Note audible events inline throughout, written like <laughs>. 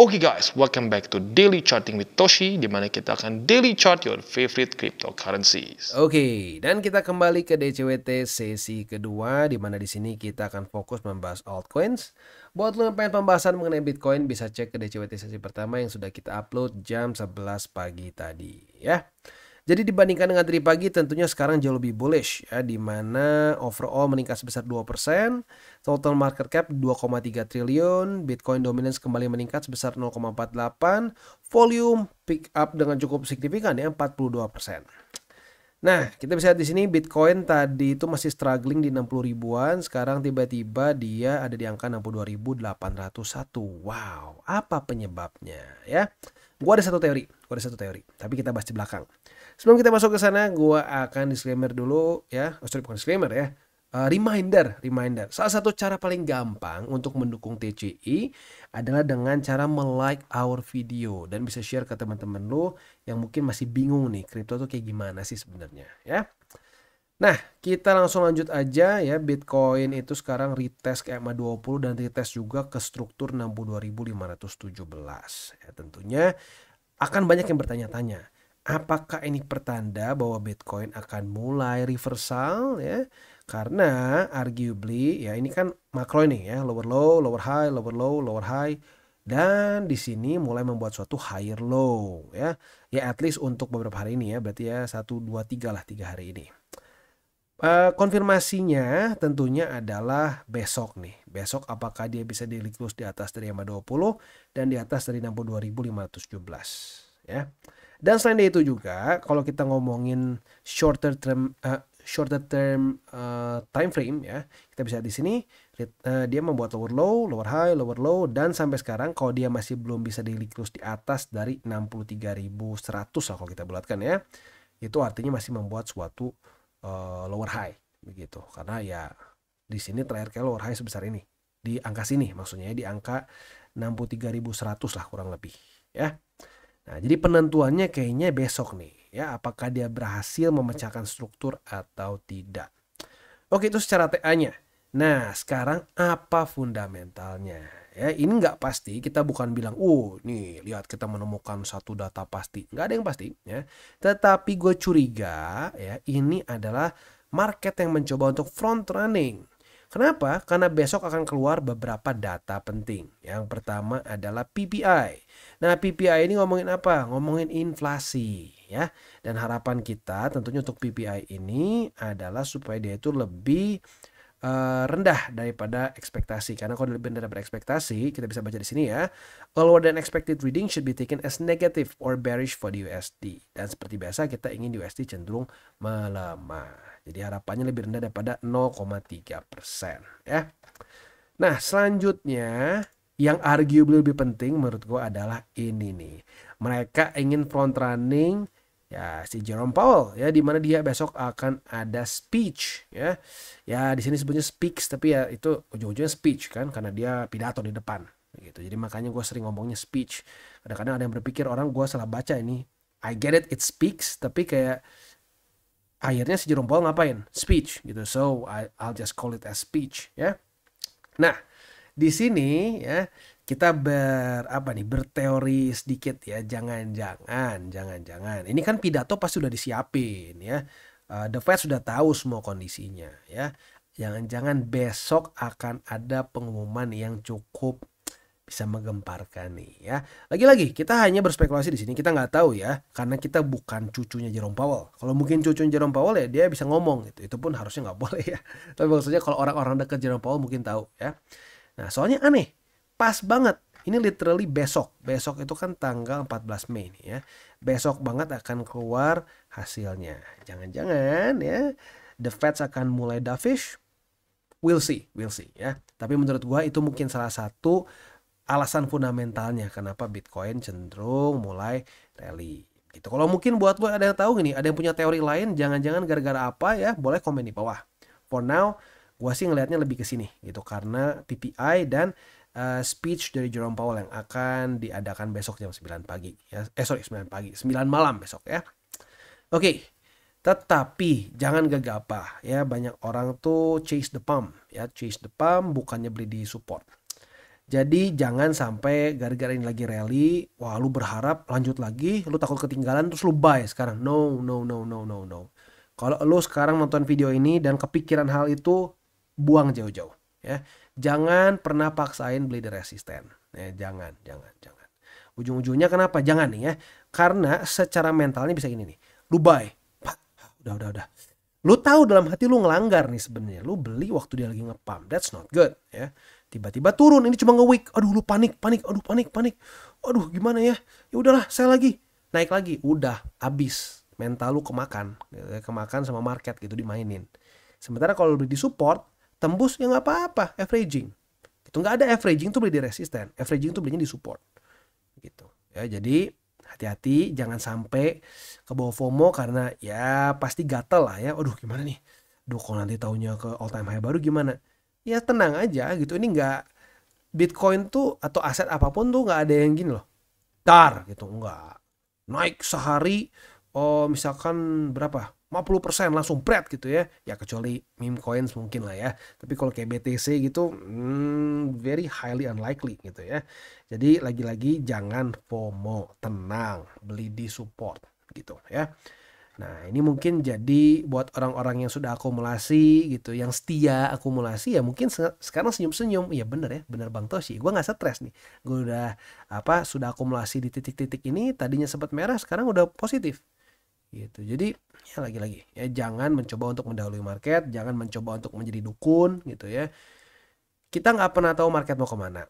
Oke okay guys, welcome back to Daily Charting with Toshi, di mana kita akan daily chart your favorite cryptocurrencies. Oke, okay, dan kita kembali ke DCWT sesi kedua, di mana di sini kita akan fokus membahas altcoins. Buat lo yang pengen pembahasan mengenai Bitcoin, bisa cek ke DCWT sesi pertama yang sudah kita upload jam 11 pagi tadi, ya. Jadi dibandingkan dengan tadi pagi tentunya sekarang jauh lebih bullish ya di mana overall meningkat sebesar 2%, total market cap 2,3 triliun, Bitcoin dominance kembali meningkat sebesar 0,48, volume pick up dengan cukup signifikan ya 42%. Nah, kita bisa lihat di sini Bitcoin tadi itu masih struggling di 60 ribuan, sekarang tiba-tiba dia ada di angka 62.801. Wow, apa penyebabnya ya? Gua ada satu teori, gua ada satu teori, tapi kita bahas di belakang. Sebelum kita masuk ke sana, gua akan disclaimer dulu ya. Oh, sorry, bukan disclaimer ya. Uh, reminder, reminder. Salah satu cara paling gampang untuk mendukung TCI adalah dengan cara melike our video dan bisa share ke teman-teman lo yang mungkin masih bingung nih kripto tuh kayak gimana sih sebenarnya, ya. Nah, kita langsung lanjut aja ya. Bitcoin itu sekarang retest ke EMA 20 dan retest juga ke struktur 62.517. Ya, tentunya akan banyak yang bertanya-tanya, apakah ini pertanda bahwa Bitcoin akan mulai reversal ya? Karena arguably ya ini kan makro ini ya, lower low, lower high, lower low, lower high dan di sini mulai membuat suatu higher low ya. Ya at least untuk beberapa hari ini ya, berarti ya 1 2 3 lah 3 hari ini. Eh, konfirmasinya tentunya adalah besok nih. Besok apakah dia bisa diliklus di atas dari EMA 20 dan di atas dari 62.517 ya. Dan selain itu juga kalau kita ngomongin shorter term uh, shorter term uh, time frame ya, kita bisa di sini dia membuat lower low, lower high, lower low dan sampai sekarang kalau dia masih belum bisa diliklus di atas dari 63.100 kalau kita bulatkan ya. Itu artinya masih membuat suatu Eh, lower high begitu karena ya di sini terakhir kayak lower high sebesar ini di angka sini maksudnya ya, di angka 63.100 lah kurang lebih ya nah jadi penentuannya kayaknya besok nih ya apakah dia berhasil memecahkan struktur atau tidak oke itu secara TA nya nah sekarang apa fundamentalnya ya ini nggak pasti kita bukan bilang uh nih lihat kita menemukan satu data pasti nggak ada yang pasti ya tetapi gue curiga ya ini adalah market yang mencoba untuk front running Kenapa? Karena besok akan keluar beberapa data penting. Yang pertama adalah PPI. Nah, PPI ini ngomongin apa? Ngomongin inflasi, ya. Dan harapan kita tentunya untuk PPI ini adalah supaya dia itu lebih Eh, rendah daripada ekspektasi. Karena kalau lebih rendah daripada ekspektasi, kita bisa baca di sini ya, a lower than expected reading should be taken as negative or bearish for the USD. Dan seperti biasa kita ingin USD cenderung melemah. Jadi harapannya lebih rendah daripada 0,3 persen. Ya. Nah selanjutnya yang arguably lebih penting menurut gue adalah ini nih. Mereka ingin front running ya si Jerome Powell ya di mana dia besok akan ada speech ya ya di sini sebutnya speaks tapi ya itu ujung-ujungnya speech kan karena dia pidato di depan gitu jadi makanya gue sering ngomongnya speech kadang-kadang ada yang berpikir orang gue salah baca ini I get it it speaks tapi kayak akhirnya si Jerome Powell ngapain speech gitu so I, I'll just call it as speech ya nah di sini ya kita ber apa nih berteori sedikit ya jangan-jangan jangan-jangan ini kan pidato pasti sudah disiapin ya uh, the Fed sudah tahu semua kondisinya ya jangan-jangan besok akan ada pengumuman yang cukup bisa menggemparkan nih ya lagi-lagi kita hanya berspekulasi di sini kita nggak tahu ya karena kita bukan cucunya Jerome Powell kalau mungkin cucunya Jerome Powell ya dia bisa ngomong gitu itu pun harusnya nggak boleh ya tapi maksudnya kalau orang-orang dekat Jerome Powell mungkin tahu ya nah soalnya aneh pas banget ini literally besok besok itu kan tanggal 14 Mei nih ya besok banget akan keluar hasilnya jangan-jangan ya the Feds akan mulai dovish we'll see we'll see ya tapi menurut gua itu mungkin salah satu alasan fundamentalnya kenapa Bitcoin cenderung mulai rally gitu kalau mungkin buat lo ada yang tahu gini ada yang punya teori lain jangan-jangan gara-gara apa ya boleh komen di bawah for now gua sih ngelihatnya lebih ke sini gitu karena PPI dan Eh, speech dari Jerome Powell yang akan diadakan besok jam 9 pagi ya. Eh sorry 9 pagi, 9 malam besok ya. Oke. Tetapi jangan gegabah ya banyak orang tuh chase the pump ya chase the pump bukannya beli di support. Jadi jangan sampai gara-gara ini lagi rally, wah lu berharap lanjut lagi, lu takut ketinggalan terus lu buy sekarang. No, no, no, no, no, no. Kalau lu sekarang nonton video ini dan kepikiran hal itu, buang jauh-jauh ya jangan pernah paksain beli di resisten. Ya, jangan, jangan, jangan. Ujung-ujungnya kenapa? Jangan nih ya. Karena secara mentalnya bisa gini nih. Lu buy. Udah, udah, udah. Lu tahu dalam hati lu ngelanggar nih sebenarnya. Lu beli waktu dia lagi ngepump. That's not good ya. Tiba-tiba turun, ini cuma nge week, Aduh lu panik, panik, aduh panik, panik. Aduh gimana ya? Ya udahlah, saya lagi. Naik lagi, udah habis. Mental lu kemakan, kemakan sama market gitu dimainin. Sementara kalau lu beli di support, tembus ya nggak apa-apa averaging itu nggak ada averaging tuh beli di resisten averaging tuh belinya di support gitu ya jadi hati-hati jangan sampai ke bawah FOMO karena ya pasti gatel lah ya aduh gimana nih duh kalau nanti tahunya ke all time high baru gimana ya tenang aja gitu ini nggak Bitcoin tuh atau aset apapun tuh nggak ada yang gini loh tar gitu nggak naik sehari oh misalkan berapa 50% langsung bread gitu ya. Ya kecuali meme coins mungkin lah ya. Tapi kalau kayak BTC gitu hmm, very highly unlikely gitu ya. Jadi lagi-lagi jangan FOMO, tenang, beli di support gitu ya. Nah, ini mungkin jadi buat orang-orang yang sudah akumulasi gitu, yang setia akumulasi ya mungkin se sekarang senyum-senyum. Iya -senyum. bener ya, bener Bang Toshi. Gue nggak stres nih. Gue udah apa sudah akumulasi di titik-titik ini, tadinya sempat merah, sekarang udah positif. Gitu. Jadi ya lagi-lagi ya jangan mencoba untuk mendahului market jangan mencoba untuk menjadi dukun gitu ya kita nggak pernah tahu market mau kemana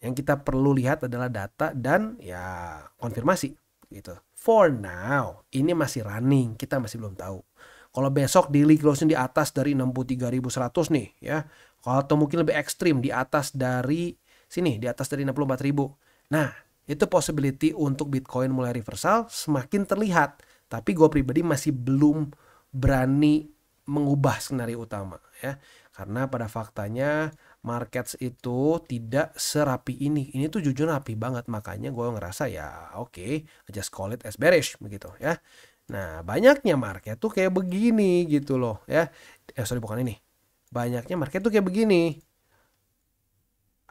yang kita perlu lihat adalah data dan ya konfirmasi gitu for now ini masih running kita masih belum tahu kalau besok daily closing di atas dari 63.100 nih ya. kalau Atau mungkin lebih ekstrim di atas dari sini, di atas dari 64.000. Nah, itu possibility untuk Bitcoin mulai reversal semakin terlihat. Tapi gue pribadi masih belum berani mengubah skenario utama ya. Karena pada faktanya markets itu tidak serapi ini. Ini tuh jujur rapi banget makanya gue ngerasa ya oke okay, just call it as bearish begitu ya. Nah banyaknya market tuh kayak begini gitu loh ya. Eh sorry bukan ini. Banyaknya market tuh kayak begini.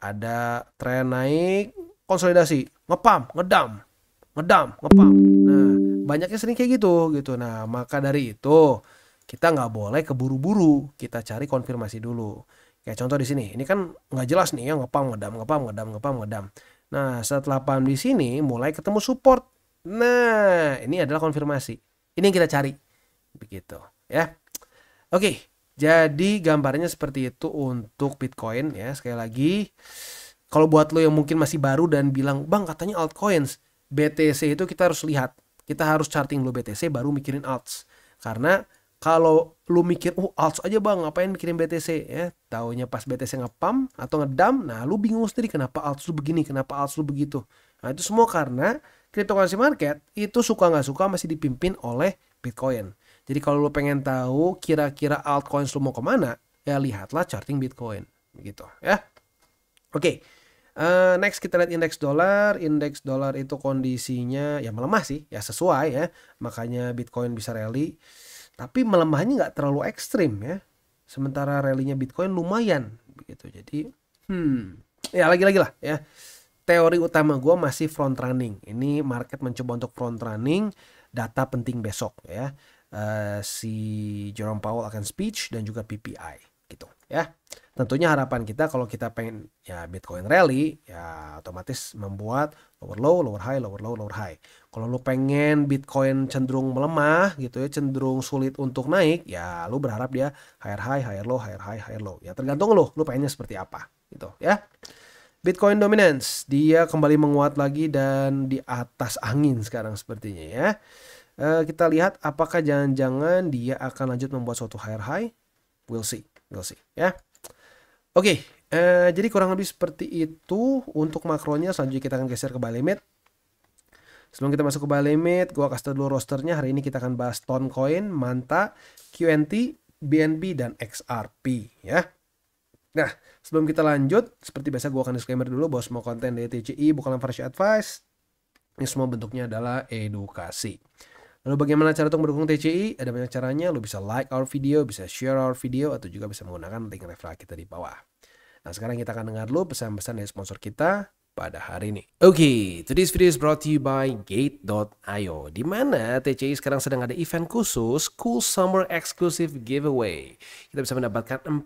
Ada tren naik, konsolidasi, ngepam, ngedam, ngedam, ngepam banyaknya sering kayak gitu gitu nah maka dari itu kita nggak boleh keburu-buru kita cari konfirmasi dulu kayak contoh di sini ini kan nggak jelas nih ya ngepam ngedam ngepam ngedam ngepam ngedam nah setelah paham di sini mulai ketemu support nah ini adalah konfirmasi ini yang kita cari begitu ya oke jadi gambarnya seperti itu untuk Bitcoin ya sekali lagi kalau buat lo yang mungkin masih baru dan bilang bang katanya altcoins BTC itu kita harus lihat kita harus charting dulu BTC baru mikirin alts. Karena kalau lu mikir, oh alts aja Bang, ngapain mikirin BTC?" ya, taunya pas BTC ngepam atau ngedam, nah lu bingung sendiri kenapa alts lu begini, kenapa alts lu begitu. Nah, itu semua karena cryptocurrency market itu suka nggak suka masih dipimpin oleh Bitcoin. Jadi kalau lu pengen tahu kira-kira altcoins lu mau kemana, ya lihatlah charting Bitcoin. Begitu ya. Oke. Okay. Uh, next kita lihat indeks dolar. Indeks dolar itu kondisinya ya melemah sih, ya sesuai ya. Makanya Bitcoin bisa rally. Tapi melemahnya nggak terlalu ekstrim ya. Sementara rallynya Bitcoin lumayan begitu. Jadi, hmm, ya lagi-lagi lah ya. Teori utama gue masih front running. Ini market mencoba untuk front running. Data penting besok ya. Uh, si Jerome Powell akan speech dan juga PPI ya tentunya harapan kita kalau kita pengen ya Bitcoin rally ya otomatis membuat lower low, lower high, lower low, lower high. Kalau lu pengen Bitcoin cenderung melemah gitu ya, cenderung sulit untuk naik, ya lu berharap dia higher high, higher low, higher high, higher low. Ya tergantung lu, lu pengennya seperti apa gitu ya. Bitcoin dominance dia kembali menguat lagi dan di atas angin sekarang sepertinya ya. E, kita lihat apakah jangan-jangan dia akan lanjut membuat suatu higher high? We'll see. We'll see, ya. Oke, okay, uh, eh, jadi kurang lebih seperti itu untuk makronya. Selanjutnya kita akan geser ke balimet. Sebelum kita masuk ke Balemed, gua kasih tau dulu rosternya. Hari ini kita akan bahas coin, Manta, QNT, BNB, dan XRP, ya. Nah, sebelum kita lanjut, seperti biasa gua akan disclaimer dulu bahwa semua konten dari TCI bukanlah financial advice. Ini semua bentuknya adalah edukasi. Lalu bagaimana cara untuk mendukung TCI? Ada banyak caranya, lo bisa like our video, bisa share our video, atau juga bisa menggunakan link referral kita di bawah. Nah sekarang kita akan dengar lo pesan-pesan dari sponsor kita, pada hari ini. Oke, okay, today's video is brought to you by Gate.io, di mana TCI sekarang sedang ada event khusus Cool Summer Exclusive Giveaway. Kita bisa mendapatkan 40.000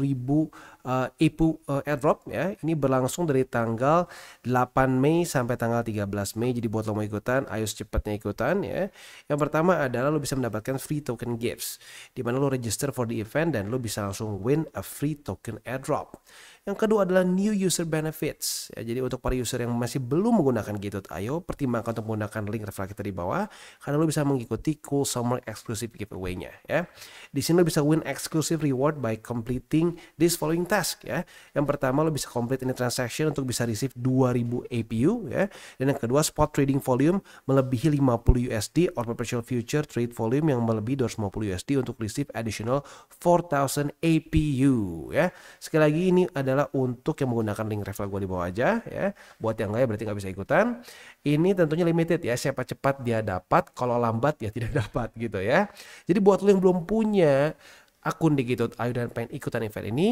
ribu uh, IPU uh, airdrop ya. Ini berlangsung dari tanggal 8 Mei sampai tanggal 13 Mei. Jadi buat lo mau ikutan, ayo secepatnya ikutan ya. Yang pertama adalah lo bisa mendapatkan free token gifts, di mana lo register for the event dan lo bisa langsung win a free token airdrop. Yang kedua adalah new user benefits. Ya, jadi untuk para user yang masih belum menggunakan Gatot Ayo pertimbangkan untuk menggunakan link referral kita di bawah karena lo bisa mengikuti cool summer exclusive giveaway-nya ya. Di sini lo bisa win exclusive reward by completing this following task ya. Yang pertama lo bisa complete ini transaction untuk bisa receive 2000 APU ya. Dan yang kedua spot trading volume melebihi 50 USD or perpetual future trade volume yang melebihi 250 USD untuk receive additional 4000 APU ya. Sekali lagi ini ada adalah untuk yang menggunakan link referral gue di bawah aja ya. Buat yang lain berarti nggak bisa ikutan. Ini tentunya limited ya. Siapa cepat dia dapat, kalau lambat ya tidak <laughs> dapat gitu ya. Jadi buat lo yang belum punya akun di Gitot Ayu dan pengen ikutan event ini,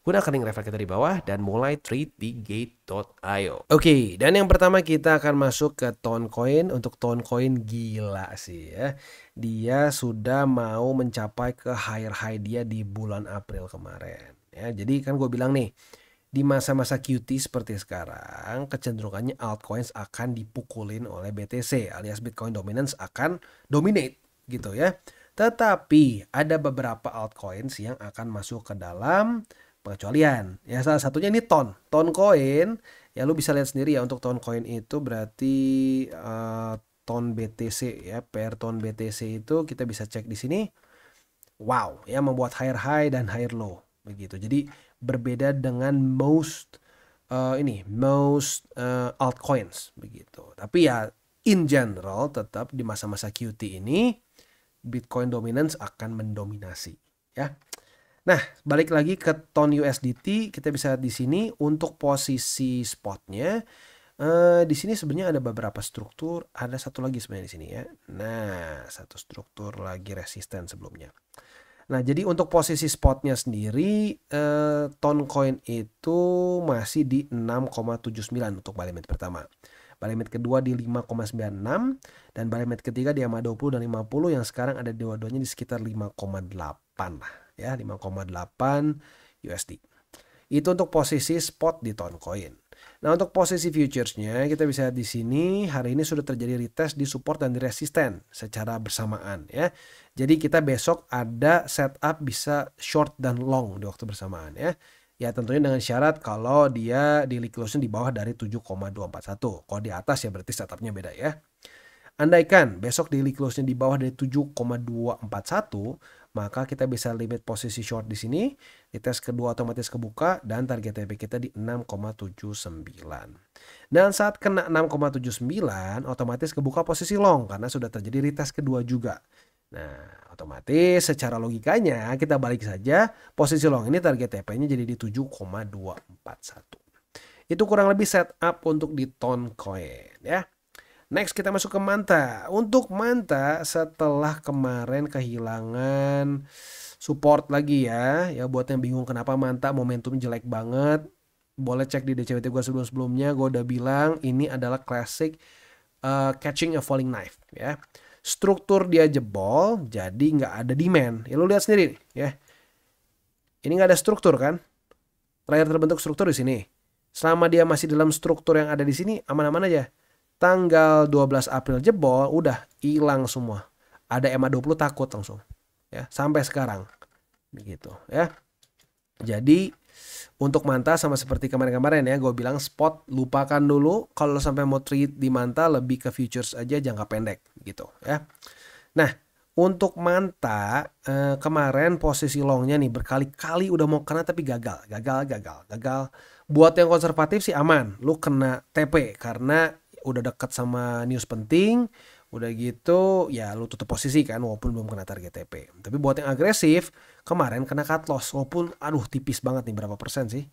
gunakan link referral kita di bawah dan mulai trade di gate.io. Oke, okay, dan yang pertama kita akan masuk ke Toncoin. Untuk Toncoin gila sih ya. Dia sudah mau mencapai ke higher high dia di bulan April kemarin. Ya, jadi kan gue bilang nih, di masa-masa QT seperti sekarang, kecenderungannya altcoins akan dipukulin oleh BTC alias Bitcoin Dominance akan dominate gitu ya. Tetapi ada beberapa altcoins yang akan masuk ke dalam pengecualian. Ya salah satunya ini Ton, Ton Coin. Ya lu bisa lihat sendiri ya untuk Ton Coin itu berarti uh, Ton BTC ya per Ton BTC itu kita bisa cek di sini. Wow, ya membuat higher high dan higher low begitu. Jadi berbeda dengan most uh, ini most uh, altcoins begitu. Tapi ya in general tetap di masa-masa QT ini Bitcoin dominance akan mendominasi ya. Nah, balik lagi ke ton USDT, kita bisa lihat di sini untuk posisi spotnya. Eh, di sini sebenarnya ada beberapa struktur, ada satu lagi sebenarnya di sini ya. Nah, satu struktur lagi resisten sebelumnya. Nah, jadi untuk posisi spotnya sendiri, eh, ton coin itu masih di 6,79 untuk buy pertama. Buy kedua di 5,96 dan buy ketiga di AMA 20 dan 50 yang sekarang ada dua-duanya di sekitar 5,8 lah ya, 5,8 USD. Itu untuk posisi spot di ton coin. Nah, untuk posisi futuresnya kita bisa lihat di sini hari ini sudah terjadi retest di support dan di resisten secara bersamaan ya. Jadi kita besok ada setup bisa short dan long di waktu bersamaan ya. Ya tentunya dengan syarat kalau dia daily close di bawah dari 7,241. Kalau di atas ya berarti setupnya beda ya. Andaikan besok daily close-nya di bawah dari 7,241, maka kita bisa limit posisi short di sini, di tes kedua otomatis kebuka dan target TP kita di 6,79. Dan saat kena 6,79 otomatis kebuka posisi long karena sudah terjadi retest kedua juga. Nah, otomatis secara logikanya kita balik saja posisi long ini target TP-nya jadi di 7,241. Itu kurang lebih setup untuk di coin ya. Next kita masuk ke Manta. Untuk Manta setelah kemarin kehilangan support lagi ya. Ya buat yang bingung kenapa Manta momentum jelek banget. Boleh cek di DCWT gue sebelum-sebelumnya. Gue udah bilang ini adalah classic uh, catching a falling knife ya. Struktur dia jebol jadi nggak ada demand. Ya lu lihat sendiri ya. Ini nggak ada struktur kan. Terakhir terbentuk struktur di sini. Selama dia masih dalam struktur yang ada di sini aman-aman aja tanggal 12 April jebol udah hilang semua ada EMA 20 takut langsung ya sampai sekarang begitu ya jadi untuk Manta sama seperti kemarin-kemarin ya gue bilang spot lupakan dulu kalau sampai mau trade di Manta lebih ke futures aja jangka pendek gitu ya nah untuk Manta eh, kemarin posisi longnya nih berkali-kali udah mau kena tapi gagal gagal gagal gagal buat yang konservatif sih aman lu kena TP karena udah deket sama news penting udah gitu ya lu tutup posisi kan walaupun belum kena target TP tapi buat yang agresif kemarin kena cut loss walaupun aduh tipis banget nih berapa persen sih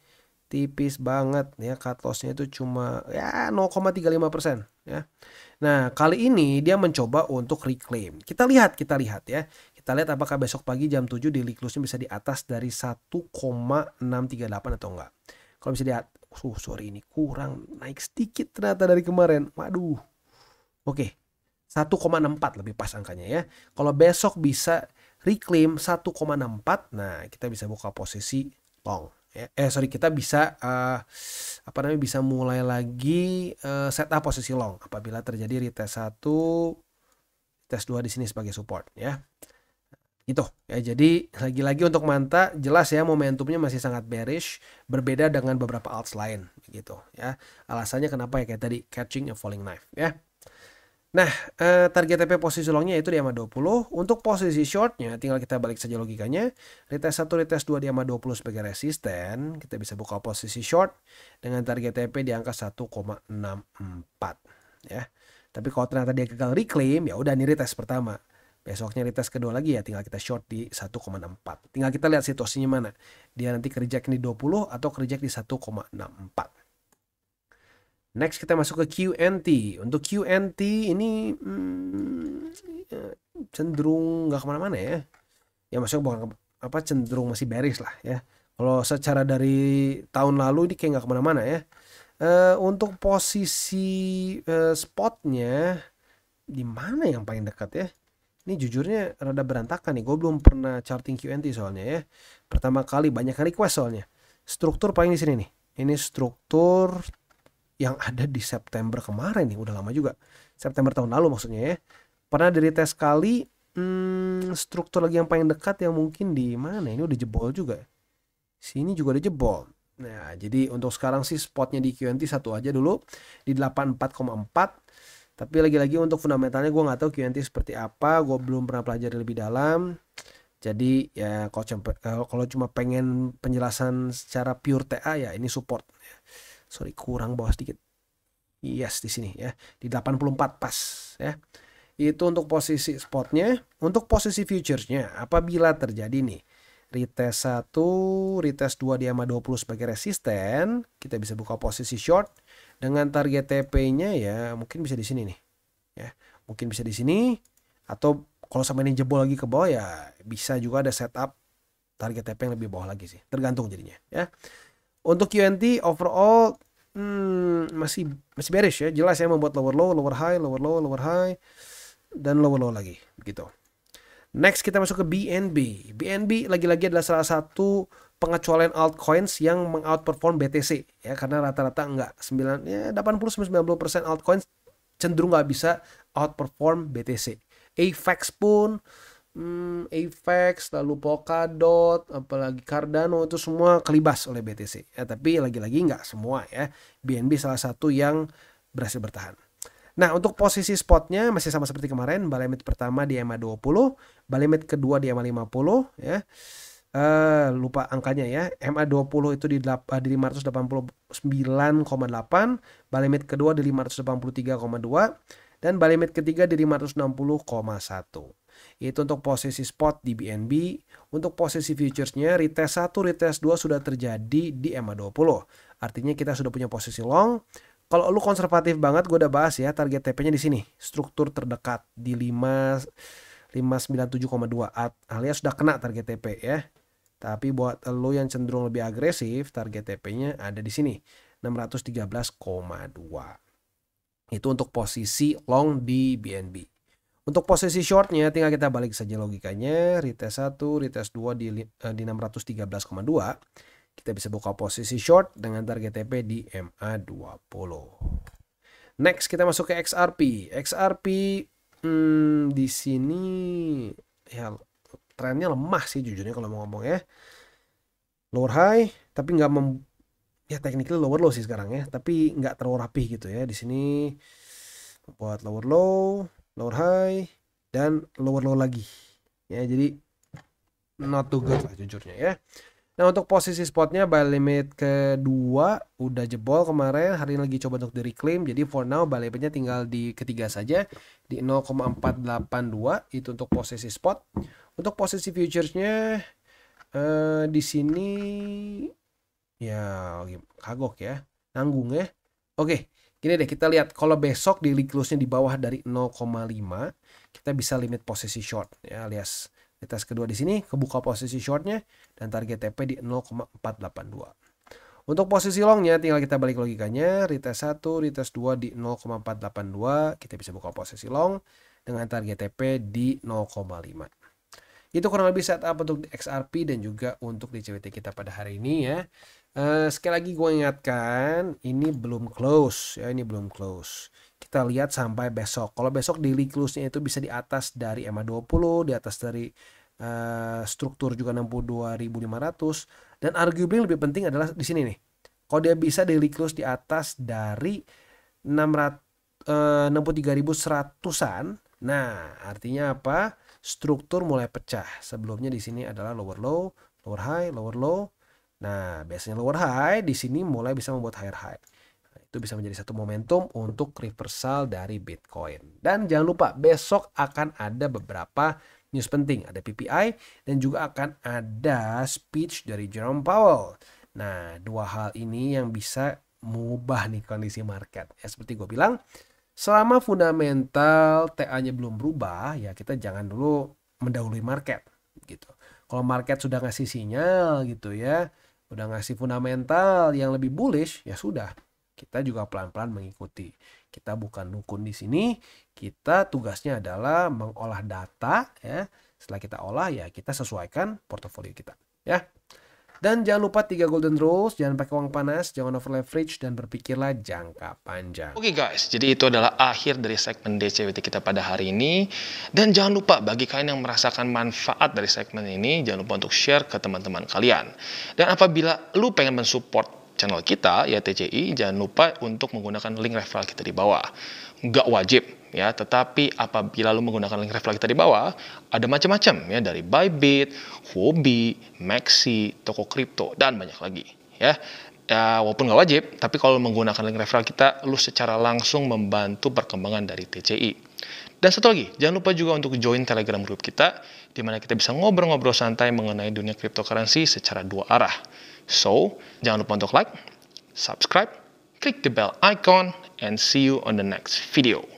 tipis banget ya cut lossnya itu cuma ya 0,35 persen ya nah kali ini dia mencoba untuk reclaim kita lihat kita lihat ya kita lihat apakah besok pagi jam 7 di bisa di atas dari 1,638 atau enggak kalau bisa di uh, sorry ini kurang naik sedikit ternyata dari kemarin waduh oke okay. 1,64 lebih pas angkanya ya kalau besok bisa reclaim 1,64 nah kita bisa buka posisi long ya. eh sorry kita bisa uh, apa namanya bisa mulai lagi uh, up posisi long apabila terjadi retest 1 tes 2 di sini sebagai support ya gitu ya jadi lagi-lagi untuk Manta jelas ya momentumnya masih sangat bearish berbeda dengan beberapa alts lain gitu ya alasannya kenapa ya kayak tadi catching a falling knife ya nah eh, target TP posisi longnya itu di EMA 20 untuk posisi shortnya tinggal kita balik saja logikanya retest satu retest dua di EMA 20 sebagai resisten kita bisa buka posisi short dengan target TP di angka 1,64 ya tapi kalau ternyata dia gagal reclaim ya udah nih retest pertama Besoknya tes kedua lagi ya tinggal kita short di 1,64. Tinggal kita lihat situasinya mana. Dia nanti kerja di 20 atau kerja di 1,64. Next kita masuk ke QNT. Untuk QNT ini hmm, ya, cenderung nggak kemana-mana ya. Ya maksudnya bukan apa cenderung masih bearish lah ya. Kalau secara dari tahun lalu ini kayak nggak kemana-mana ya. Uh, untuk posisi uh, spotnya di mana yang paling dekat ya? ini jujurnya rada berantakan nih. Gue belum pernah charting QNT soalnya ya. Pertama kali banyak yang request soalnya. Struktur paling di sini nih. Ini struktur yang ada di September kemarin nih, udah lama juga. September tahun lalu maksudnya ya. Pernah dari tes kali hmm, struktur lagi yang paling dekat yang mungkin di mana? Ini udah jebol juga. Sini juga udah jebol. Nah, jadi untuk sekarang sih spotnya di QNT satu aja dulu di 84,4 tapi lagi-lagi untuk fundamentalnya gue nggak tahu QNT seperti apa gue belum pernah pelajari lebih dalam jadi ya kalau cuma, pengen penjelasan secara pure TA ya ini support sorry kurang bawah sedikit yes di sini ya di 84 pas ya itu untuk posisi spotnya untuk posisi futuresnya apabila terjadi nih retest 1 retest 2 di EMA 20 sebagai resisten kita bisa buka posisi short dengan target TP-nya ya mungkin bisa di sini nih ya mungkin bisa di sini atau kalau sampai ini jebol lagi ke bawah ya bisa juga ada setup target TP yang lebih bawah lagi sih tergantung jadinya ya untuk UNT overall hmm, masih masih bearish ya jelas ya membuat lower low lower high lower low lower high dan lower low lagi begitu next kita masuk ke BNB BNB lagi-lagi adalah salah satu pengecualian altcoins yang mengoutperform BTC ya karena rata-rata enggak 9 ya 80 90% altcoins cenderung nggak bisa outperform BTC. AVAX pun hmm, AVAX lalu Polkadot apalagi Cardano itu semua kelibas oleh BTC. Ya tapi lagi-lagi nggak semua ya. BNB salah satu yang berhasil bertahan. Nah, untuk posisi spotnya masih sama seperti kemarin, buy limit pertama di ma 20, buy limit kedua di ma 50 ya. Eh, lupa angkanya ya. MA20 itu di, eh, di 589,8, balimit kedua di 583,2 dan balimit ketiga di 560,1. Itu untuk posisi spot di BNB. Untuk posisi futuresnya, retest 1, retest 2 sudah terjadi di MA20. Artinya kita sudah punya posisi long. Kalau lu konservatif banget, gue udah bahas ya target TP-nya di sini. Struktur terdekat di 5 597,2 alias sudah kena target TP ya. Tapi buat lo yang cenderung lebih agresif, target TP-nya ada di sini, 613,2. Itu untuk posisi long di BNB. Untuk posisi shortnya tinggal kita balik saja logikanya, retest 1, retest 2 di, eh, di 613,2. Kita bisa buka posisi short dengan target TP di MA20. Next kita masuk ke XRP. XRP hmm, di sini ya trennya lemah sih jujurnya kalau mau ngomong ya lower high tapi nggak mem ya technically lower low sih sekarang ya tapi nggak terlalu rapi gitu ya di sini buat lower low lower high dan lower low lagi ya jadi not too good lah jujurnya ya Nah untuk posisi spotnya buy limit kedua udah jebol kemarin hari ini lagi coba untuk di reclaim jadi for now buy limitnya tinggal di ketiga saja di 0,482 itu untuk posisi spot untuk posisi futuresnya eh, di sini ya kagok ya nanggung ya oke gini deh kita lihat kalau besok di close-nya di bawah dari 0,5 kita bisa limit posisi short ya alias di tes kedua di sini kebuka posisi shortnya dan target TP di 0,482. Untuk posisi longnya tinggal kita balik logikanya, retest 1, retest 2 di 0,482, kita bisa buka posisi long dengan target TP di 0,5. Itu kurang lebih setup untuk di XRP dan juga untuk di CWT kita pada hari ini ya. Uh, sekali lagi gue ingatkan, ini belum close ya, ini belum close. Kita lihat sampai besok. Kalau besok daily close-nya itu bisa di atas dari EMA 20, di atas dari uh, struktur juga 62.500 dan arguably lebih penting adalah di sini nih. Kalau dia bisa daily close di atas dari 600 uh, 63.100-an, nah artinya apa? Struktur mulai pecah. Sebelumnya di sini adalah lower low, lower high, lower low, Nah, biasanya lower high di sini mulai bisa membuat higher high. Nah, itu bisa menjadi satu momentum untuk reversal dari Bitcoin. Dan jangan lupa besok akan ada beberapa news penting. Ada PPI dan juga akan ada speech dari Jerome Powell. Nah, dua hal ini yang bisa mengubah nih kondisi market. Ya, seperti gue bilang, selama fundamental TA-nya belum berubah, ya kita jangan dulu mendahului market gitu. Kalau market sudah ngasih sinyal gitu ya, udah ngasih fundamental yang lebih bullish ya sudah kita juga pelan-pelan mengikuti kita bukan dukun di sini kita tugasnya adalah mengolah data ya setelah kita olah ya kita sesuaikan portofolio kita ya dan jangan lupa tiga golden rules, jangan pakai uang panas, jangan over leverage, dan berpikirlah jangka panjang. Oke okay guys, jadi itu adalah akhir dari segmen DCWT kita pada hari ini. Dan jangan lupa bagi kalian yang merasakan manfaat dari segmen ini, jangan lupa untuk share ke teman-teman kalian. Dan apabila lu pengen mensupport channel kita, ya TCI, jangan lupa untuk menggunakan link referral kita di bawah. Nggak wajib, ya tetapi apabila lu menggunakan link referral kita di bawah ada macam-macam ya dari Bybit, Huobi, Maxi, toko kripto dan banyak lagi ya ya walaupun nggak wajib, tapi kalau menggunakan link referral kita, lu secara langsung membantu perkembangan dari TCI. Dan satu lagi, jangan lupa juga untuk join Telegram grup kita, di mana kita bisa ngobrol-ngobrol santai mengenai dunia cryptocurrency secara dua arah. So, jangan lupa untuk like, subscribe, click the bell icon, and see you on the next video.